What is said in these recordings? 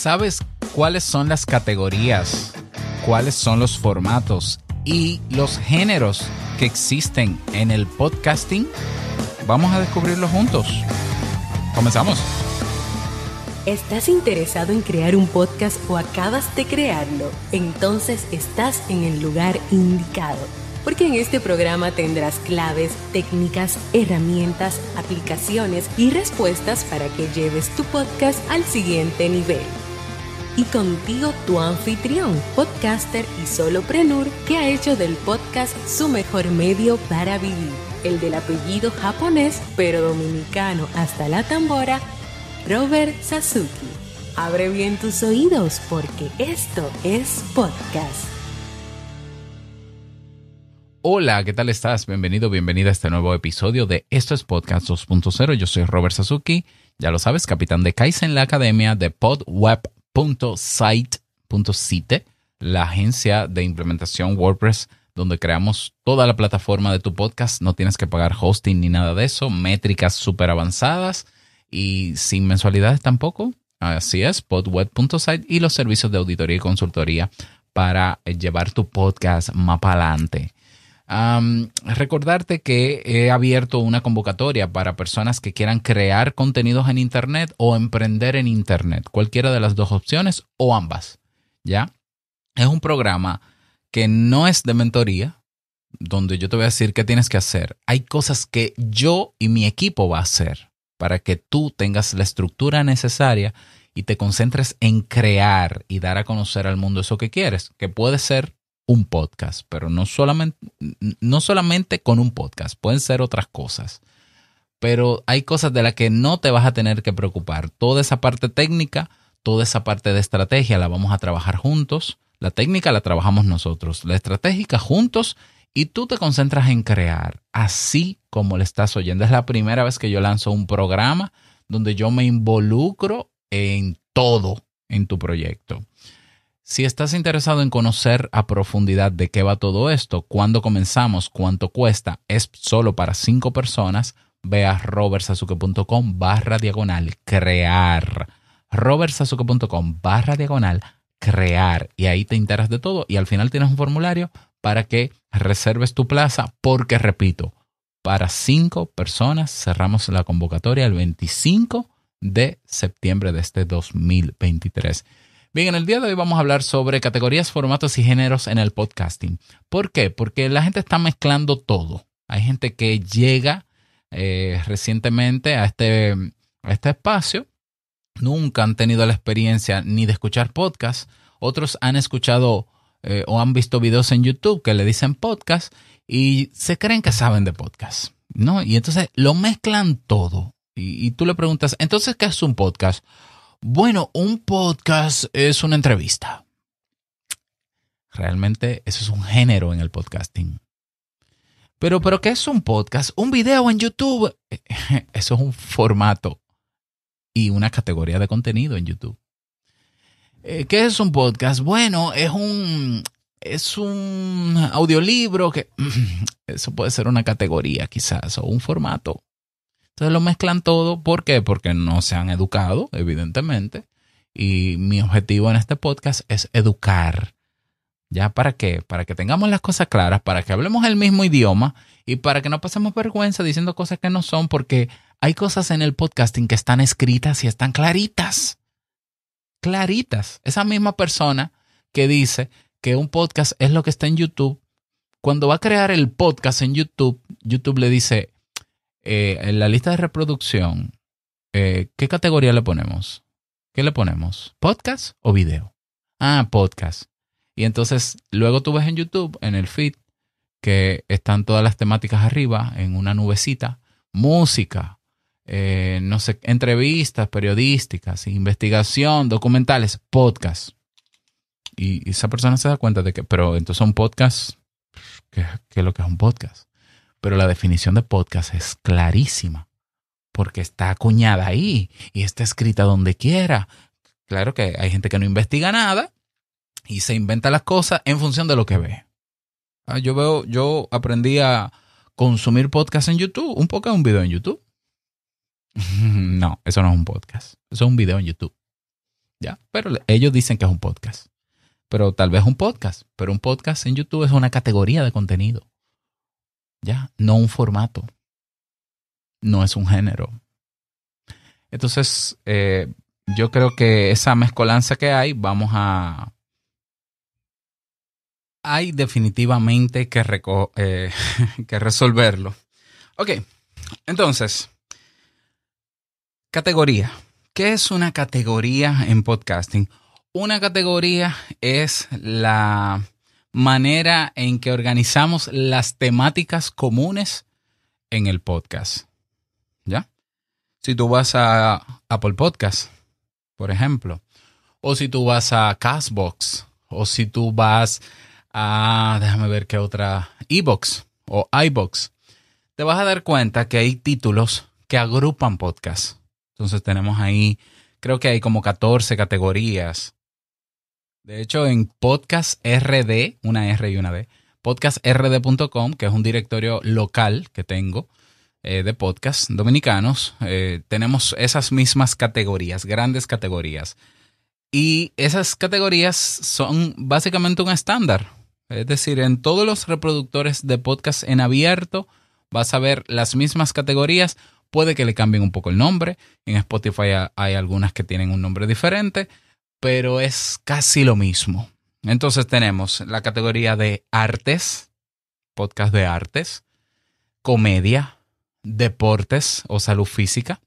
sabes cuáles son las categorías, cuáles son los formatos y los géneros que existen en el podcasting? Vamos a descubrirlo juntos. Comenzamos. ¿Estás interesado en crear un podcast o acabas de crearlo? Entonces estás en el lugar indicado porque en este programa tendrás claves, técnicas, herramientas, aplicaciones y respuestas para que lleves tu podcast al siguiente nivel y contigo tu anfitrión, podcaster y soloprenur que ha hecho del podcast su mejor medio para vivir, el del apellido japonés pero dominicano hasta la tambora, Robert Sasuki. Abre bien tus oídos porque esto es podcast. Hola, ¿qué tal estás? Bienvenido, bienvenida a este nuevo episodio de Esto es Podcast 2.0. Yo soy Robert Sasuki, ya lo sabes, capitán de Kaizen, la academia de Pod Web www.site.site, la agencia de implementación WordPress donde creamos toda la plataforma de tu podcast. No tienes que pagar hosting ni nada de eso, métricas súper avanzadas y sin mensualidades tampoco. Así es, podweb.site y los servicios de auditoría y consultoría para llevar tu podcast más para adelante recordarte que he abierto una convocatoria para personas que quieran crear contenidos en Internet o emprender en Internet, cualquiera de las dos opciones o ambas. ¿Ya? Es un programa que no es de mentoría, donde yo te voy a decir qué tienes que hacer. Hay cosas que yo y mi equipo va a hacer para que tú tengas la estructura necesaria y te concentres en crear y dar a conocer al mundo eso que quieres, que puede ser un podcast, pero no solamente, no solamente con un podcast, pueden ser otras cosas. Pero hay cosas de las que no te vas a tener que preocupar. Toda esa parte técnica, toda esa parte de estrategia la vamos a trabajar juntos. La técnica la trabajamos nosotros, la estratégica juntos y tú te concentras en crear, así como le estás oyendo. Es la primera vez que yo lanzo un programa donde yo me involucro en todo en tu proyecto. Si estás interesado en conocer a profundidad de qué va todo esto, cuándo comenzamos, cuánto cuesta, es solo para cinco personas, ve a robertsazuke.com barra diagonal crear. robertsazuke.com barra diagonal crear. Y ahí te enteras de todo y al final tienes un formulario para que reserves tu plaza porque, repito, para cinco personas cerramos la convocatoria el 25 de septiembre de este 2023. Bien, en el día de hoy vamos a hablar sobre categorías, formatos y géneros en el podcasting. ¿Por qué? Porque la gente está mezclando todo. Hay gente que llega eh, recientemente a este, este espacio, nunca han tenido la experiencia ni de escuchar podcast, otros han escuchado eh, o han visto videos en YouTube que le dicen podcast y se creen que saben de podcast, ¿no? Y entonces lo mezclan todo. Y, y tú le preguntas, entonces, ¿qué es un podcast? bueno, un podcast es una entrevista. Realmente eso es un género en el podcasting. Pero, pero, ¿qué es un podcast? Un video en YouTube. Eso es un formato y una categoría de contenido en YouTube. Eh, ¿Qué es un podcast? Bueno, es un, es un audiolibro que eso puede ser una categoría quizás o un formato. Entonces lo mezclan todo. ¿Por qué? Porque no se han educado, evidentemente. Y mi objetivo en este podcast es educar. ¿Ya para qué? Para que tengamos las cosas claras, para que hablemos el mismo idioma y para que no pasemos vergüenza diciendo cosas que no son, porque hay cosas en el podcasting que están escritas y están claritas. Claritas. Esa misma persona que dice que un podcast es lo que está en YouTube, cuando va a crear el podcast en YouTube, YouTube le dice, eh, en la lista de reproducción, eh, ¿qué categoría le ponemos? ¿Qué le ponemos? ¿Podcast o video? Ah, podcast. Y entonces luego tú ves en YouTube, en el feed, que están todas las temáticas arriba, en una nubecita, música, eh, no sé, entrevistas periodísticas, investigación, documentales, podcast. Y, esa persona se da cuenta de que, pero entonces un podcast, qué es lo que es un podcast? Pero la definición de podcast es clarísima, porque está acuñada ahí y está escrita donde quiera. Claro que hay gente que no investiga nada y se inventa las cosas en función de lo que ve. Ah, yo veo, yo aprendí a consumir podcast en YouTube. Un poco es un video en YouTube. no, eso no es un podcast. Eso es un video en YouTube. ¿Ya? Pero ellos dicen que es un podcast. Pero tal vez un podcast. Pero un podcast en YouTube es una categoría de contenido ya, no un formato, no es un género. Entonces, eh, yo creo que esa mezcolanza que hay, vamos a... Hay definitivamente que, eh, que resolverlo. Ok, entonces, categoría. ¿Qué es una categoría en podcasting? Una categoría es la manera en que organizamos las temáticas comunes en el podcast. ¿Ya? Si tú vas a Apple Podcast, por ejemplo, o si tú vas a Castbox, o si tú vas a, déjame ver qué otra, iBox o iBox, te vas a dar cuenta que hay títulos que agrupan podcasts. Entonces tenemos ahí, creo que hay como 14 categorías de hecho, en Podcast RD, una R y una D, podcastrd.com, que es un directorio local que tengo eh, de podcasts dominicanos, eh, tenemos esas mismas categorías, grandes categorías. Y esas categorías son básicamente un estándar. Es decir, en todos los reproductores de podcast en abierto vas a ver las mismas categorías. Puede que le cambien un poco el nombre. En Spotify hay algunas que tienen un nombre diferente, pero es casi lo mismo. Entonces tenemos la categoría de artes, podcast de artes, comedia, deportes o salud física,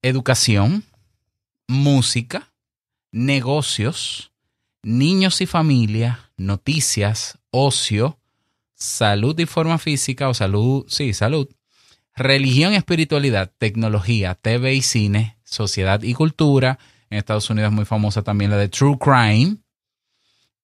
educación, música, negocios, niños y familia, noticias, ocio, salud y forma física o salud, sí, salud, religión y espiritualidad, tecnología, TV y cine, sociedad y cultura, en Estados Unidos es muy famosa también la de True Crime.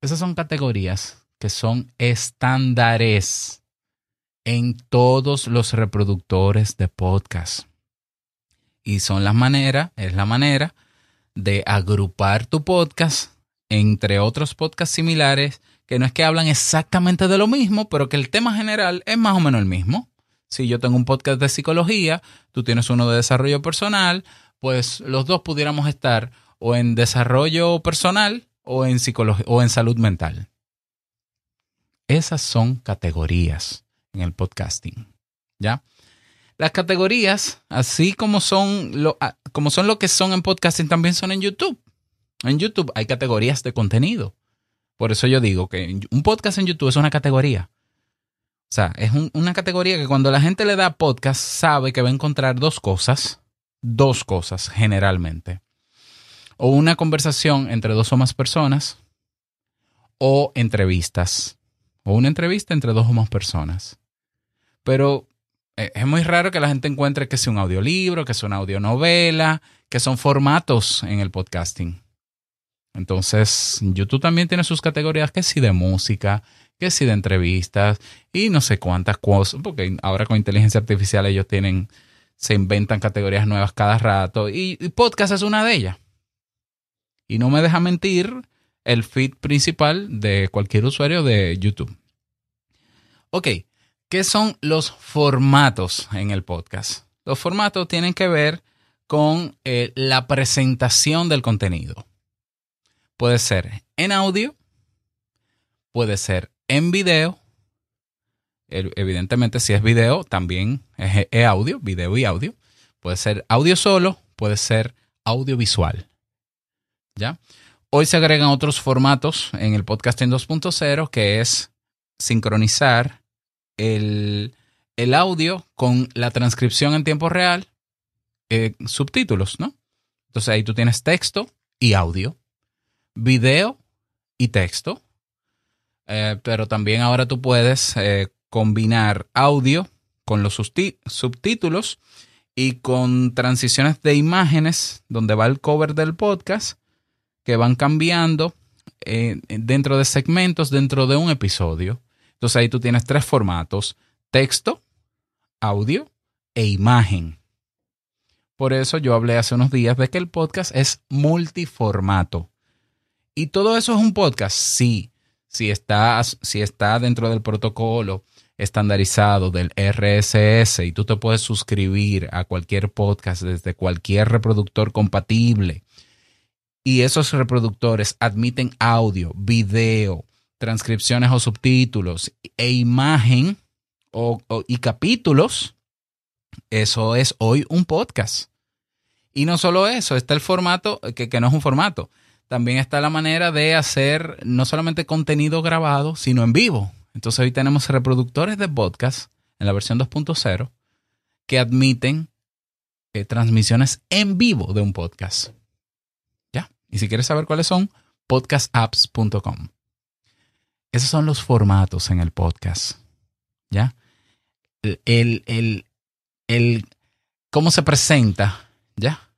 Esas son categorías que son estándares en todos los reproductores de podcast. Y son las maneras, es la manera de agrupar tu podcast entre otros podcasts similares que no es que hablan exactamente de lo mismo, pero que el tema general es más o menos el mismo. Si yo tengo un podcast de psicología, tú tienes uno de desarrollo personal, pues los dos pudiéramos estar o en desarrollo personal o en, o en salud mental. Esas son categorías en el podcasting. ¿Ya? Las categorías, así como son, lo, ah, como son lo que son en podcasting, también son en YouTube. En YouTube hay categorías de contenido. Por eso yo digo que un podcast en YouTube es una categoría. O sea, es una categoría que cuando la gente le da podcast sabe que va a encontrar dos cosas dos cosas generalmente. O una conversación entre dos o más personas o entrevistas. O una entrevista entre dos o más personas. Pero eh, es muy raro que la gente encuentre que es un audiolibro, que es una audionovela, que son formatos en el podcasting. Entonces, YouTube también tiene sus categorías que si de música, que si de entrevistas y no sé cuántas cosas, porque ahora con inteligencia artificial ellos tienen se inventan categorías nuevas cada rato y, podcast es una de ellas. Y no me deja mentir el feed principal de cualquier usuario de YouTube. Ok, ¿qué son los formatos en el podcast? Los formatos tienen que ver con eh, la presentación del contenido. Puede ser en audio, puede ser en video Evidentemente, si es video, también es audio, video y audio. Puede ser audio solo, puede ser audiovisual. ¿Ya? Hoy se agregan otros formatos en el podcasting 2.0 que es sincronizar el, audio con la transcripción en tiempo real, eh, subtítulos, ¿no? Entonces ahí tú tienes texto y audio, video y texto, eh, pero también ahora tú puedes eh, combinar audio con los subtítulos y con transiciones de imágenes donde va el cover del podcast que van cambiando eh, dentro de segmentos, dentro de un episodio. Entonces ahí tú tienes tres formatos, texto, audio e imagen. Por eso yo hablé hace unos días de que el podcast es multiformato. ¿Y todo eso es un podcast? Sí. Si si está dentro del protocolo, estandarizado del RSS y tú te puedes suscribir a cualquier podcast desde cualquier reproductor compatible. Y esos reproductores admiten audio, video, transcripciones o subtítulos e imagen y capítulos. Eso es hoy un podcast. Y no solo eso, está el formato, eh, que no es un formato, también está la manera de hacer no solamente contenido grabado, sino en vivo. Entonces hoy tenemos reproductores de podcast en la versión 2.0 que admiten eh, transmisiones en vivo de un podcast. ¿Ya? Y si quieres saber cuáles son, podcastapps.com. Esos son los formatos en el podcast. ¿Ya? El, el, cómo se presenta, ¿ya?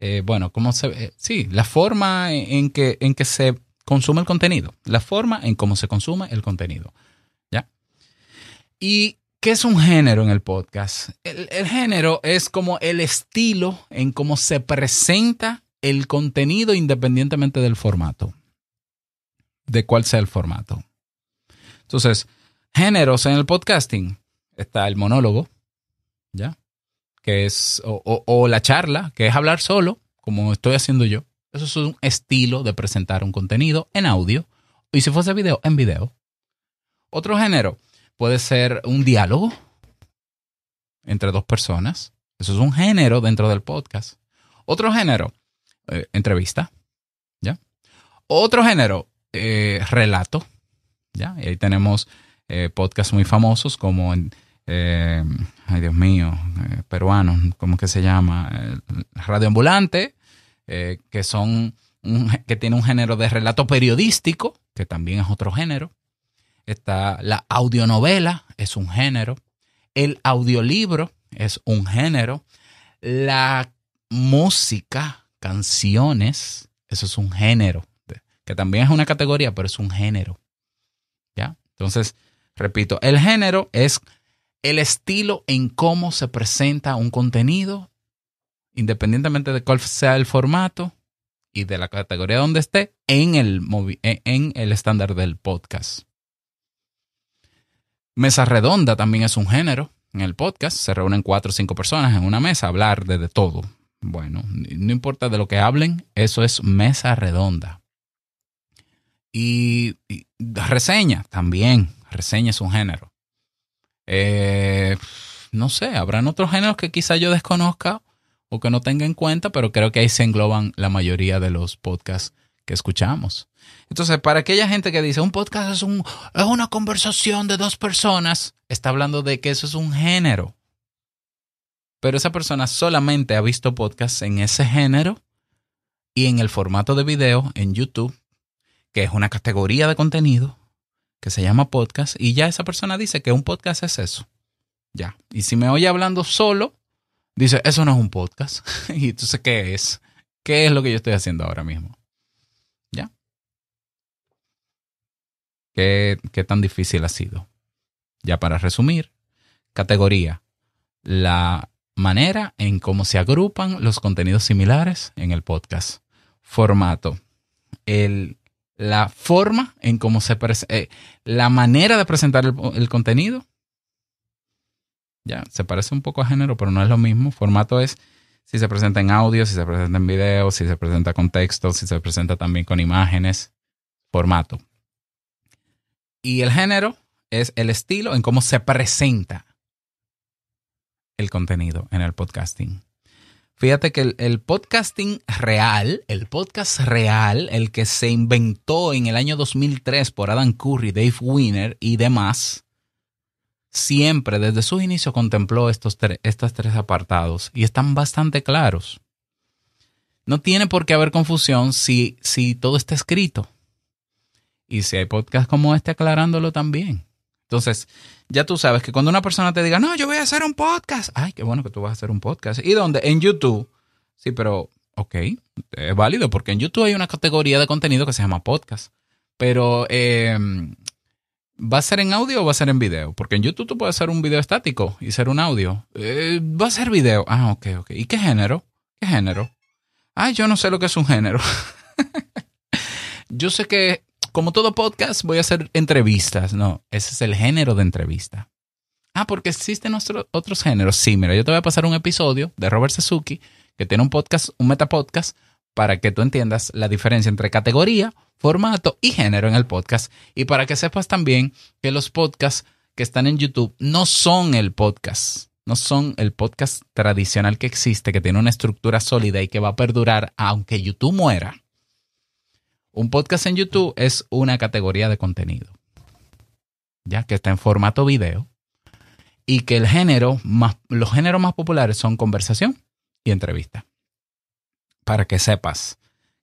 Eh, bueno, cómo se... Eh, sí, la forma en que, en que se consume el contenido. La forma en cómo se consume el contenido. ¿Y qué es un género en el podcast? El, género es como el estilo en cómo se presenta el contenido independientemente del formato, de cuál sea el formato. Entonces, géneros en el podcasting. Está el monólogo, ¿ya? Que es, o, o la charla, que es hablar solo, como estoy haciendo yo. Eso es un estilo de presentar un contenido en audio. Y si fuese video, en video. Otro género puede ser un diálogo entre dos personas. Eso es un género dentro del podcast. Otro género, eh, entrevista. ¿ya? Otro género, eh, relato. ¿ya? Y ahí tenemos eh, podcasts muy famosos como, ay Dios mío, peruanos, ¿cómo que se llama? Radioambulante, que son... que tiene un género de relato periodístico, que también es otro género. Está la audionovela, es un género. El audiolibro es un género. La música, canciones, eso es un género, que también es una categoría, pero es un género. ¿Ya? Entonces, repito, el género es el estilo en cómo se presenta un contenido, independientemente de cuál sea el formato y de la categoría donde esté, en el, en el estándar del podcast. Mesa redonda también es un género en el podcast. Se reúnen cuatro o cinco personas en una mesa a hablar de, todo. Bueno, no importa de lo que hablen, eso es mesa redonda. Y, reseña también. Reseña es un género. Eh, no sé, habrán otros géneros que quizá yo desconozca o que no tenga en cuenta, pero creo que ahí se engloban la mayoría de los podcasts que escuchamos. Entonces, para aquella gente que dice, un podcast es, un, es una conversación de dos personas, está hablando de que eso es un género. Pero esa persona solamente ha visto podcasts en ese género y en el formato de video en YouTube, que es una categoría de contenido que se llama podcast, y ya esa persona dice que un podcast es eso. Ya. Y si me oye hablando solo, dice, eso no es un podcast. ¿Y entonces qué es? ¿Qué es lo que yo estoy haciendo ahora mismo? ¿Qué, tan difícil ha sido? Ya para resumir, categoría, la manera en cómo se agrupan los contenidos similares en el podcast. Formato, la forma en cómo se eh, la manera de presentar el, el contenido. Ya, se parece un poco a género, pero no es lo mismo. Formato es si se presenta en audio, si se presenta en video, si se presenta con texto, si se presenta también con imágenes, formato. Y el género es el estilo en cómo se presenta el contenido en el podcasting. Fíjate que el, podcasting real, el podcast real, el que se inventó en el año 2003 por Adam Curry, Dave Wiener y demás, siempre desde sus inicios contempló estos estos tres apartados y están bastante claros. No tiene por qué haber confusión si, si todo está escrito. Y si hay podcast como este aclarándolo también. Entonces, ya tú sabes que cuando una persona te diga, no, yo voy a hacer un podcast. Ay, qué bueno que tú vas a hacer un podcast. ¿Y dónde? En YouTube. Sí, pero, ok, es válido porque en YouTube hay una categoría de contenido que se llama podcast. Pero, em, ¿va a ser en audio o va a ser en video? Porque en YouTube tú puedes hacer un video estático y hacer un audio. Eh, va a ser video. Ah, ok, ok. ¿Y qué género? ¿Qué género? Ay, yo no sé lo que es un género. yo sé que como todo podcast, voy a hacer entrevistas. No, ese es el género de entrevista. Ah, porque existen otros géneros. Sí, mira, yo te voy a pasar un episodio de Robert Suzuki, que tiene un podcast, un metapodcast, para que tú entiendas la diferencia entre categoría, formato y género en el podcast. Y para que sepas también que los podcasts que están en YouTube no son el podcast. No son el podcast tradicional que existe, que tiene una estructura sólida y que va a perdurar aunque YouTube muera. Un podcast en YouTube es una categoría de contenido, ya que está en formato video y que el género más, los géneros más populares son conversación y entrevista. Para que sepas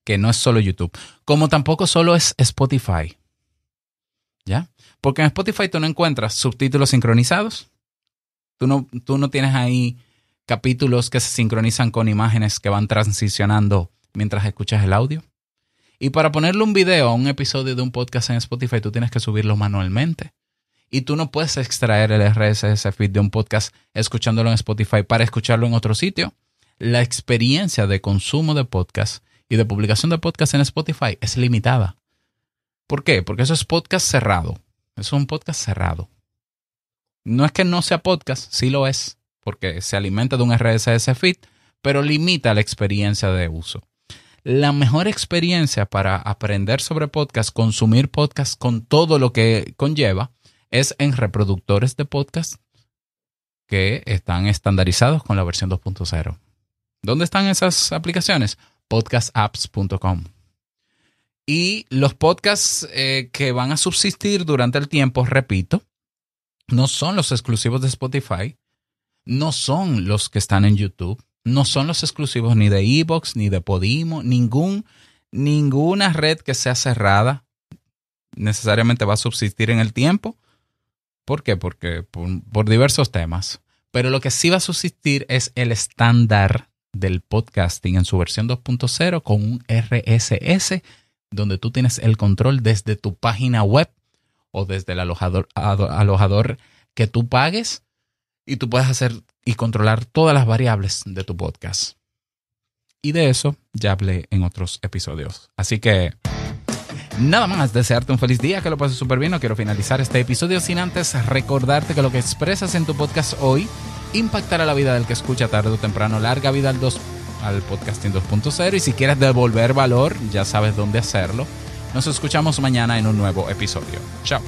que no es solo YouTube, como tampoco solo es Spotify. ¿Ya? Porque en Spotify tú no encuentras subtítulos sincronizados. Tú no, tú no tienes ahí capítulos que se sincronizan con imágenes que van transicionando mientras escuchas el audio. Y para ponerle un video a un episodio de un podcast en Spotify, tú tienes que subirlo manualmente. Y tú no puedes extraer el RSS feed de un podcast escuchándolo en Spotify para escucharlo en otro sitio. La experiencia de consumo de podcast y de publicación de podcast en Spotify es limitada. ¿Por qué? Porque eso es podcast cerrado. Eso es un podcast cerrado. No es que no sea podcast, sí lo es, porque se alimenta de un RSS feed, pero limita la experiencia de uso la mejor experiencia para aprender sobre podcast, consumir podcast con todo lo que conlleva, es en reproductores de podcast que están estandarizados con la versión 2.0. ¿Dónde están esas aplicaciones? podcastapps.com. Y los podcasts eh, que van a subsistir durante el tiempo, repito, no son los exclusivos de Spotify, no son los que están en YouTube, no son los exclusivos ni de Evox, ni de Podimo, ninguna red que sea cerrada necesariamente va a subsistir en el tiempo. ¿Por qué? Porque por, diversos temas. Pero lo que sí va a subsistir es el estándar del podcasting en su versión 2.0 con un RSS donde tú tienes el control desde tu página web o desde el alojador, alojador que tú pagues y tú puedes hacer y controlar todas las variables de tu podcast. Y de eso ya hablé en otros episodios. Así que nada más, desearte un feliz día, que lo pases súper bien. No quiero finalizar este episodio sin antes recordarte que lo que expresas en tu podcast hoy impactará la vida del que escucha tarde o temprano. Larga vida al, 2, al podcasting 2.0 y si quieres devolver valor, ya sabes dónde hacerlo. Nos escuchamos mañana en un nuevo episodio. Chao.